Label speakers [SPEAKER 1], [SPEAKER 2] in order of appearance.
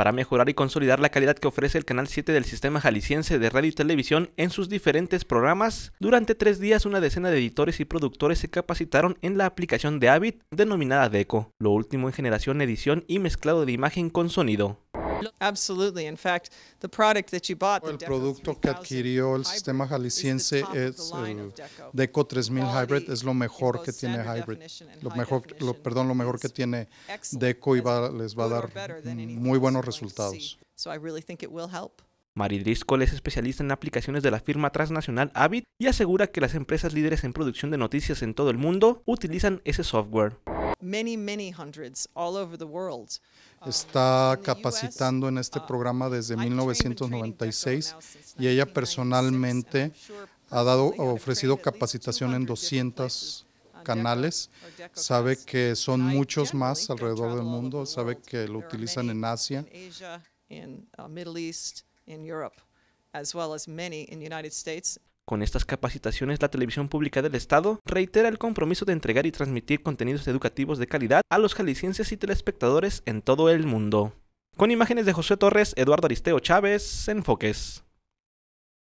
[SPEAKER 1] para mejorar y consolidar la calidad que ofrece el Canal 7 del Sistema Jalisciense de Radio y Televisión en sus diferentes programas. Durante tres días una decena de editores y productores se capacitaron en la aplicación de Avid denominada DECO, lo último en generación, edición y mezclado de imagen con sonido.
[SPEAKER 2] Absolutely. In fact, el producto que
[SPEAKER 3] adquirió el sistema jalisciense es el eh, Deco 3000 Hybrid, es lo mejor que tiene Hybrid, lo mejor, lo, perdón, lo mejor que tiene Deco y va, les va a dar
[SPEAKER 1] muy buenos resultados. Marie Driscoll es especialista en aplicaciones de la firma transnacional Avid y asegura que las empresas líderes en producción de noticias en todo el mundo utilizan ese software.
[SPEAKER 3] Está capacitando en este uh, programa desde 1996 y ella personalmente ha dado ofrecido capacitación en 200 uh, canales, sabe que son muchos más alrededor del mundo, sabe que lo
[SPEAKER 2] utilizan
[SPEAKER 1] en Asia. Con estas capacitaciones, la televisión pública del Estado reitera el compromiso de entregar y transmitir contenidos educativos de calidad a los jaliscienses y telespectadores en todo el mundo. Con imágenes de José Torres, Eduardo Aristeo Chávez, Enfoques.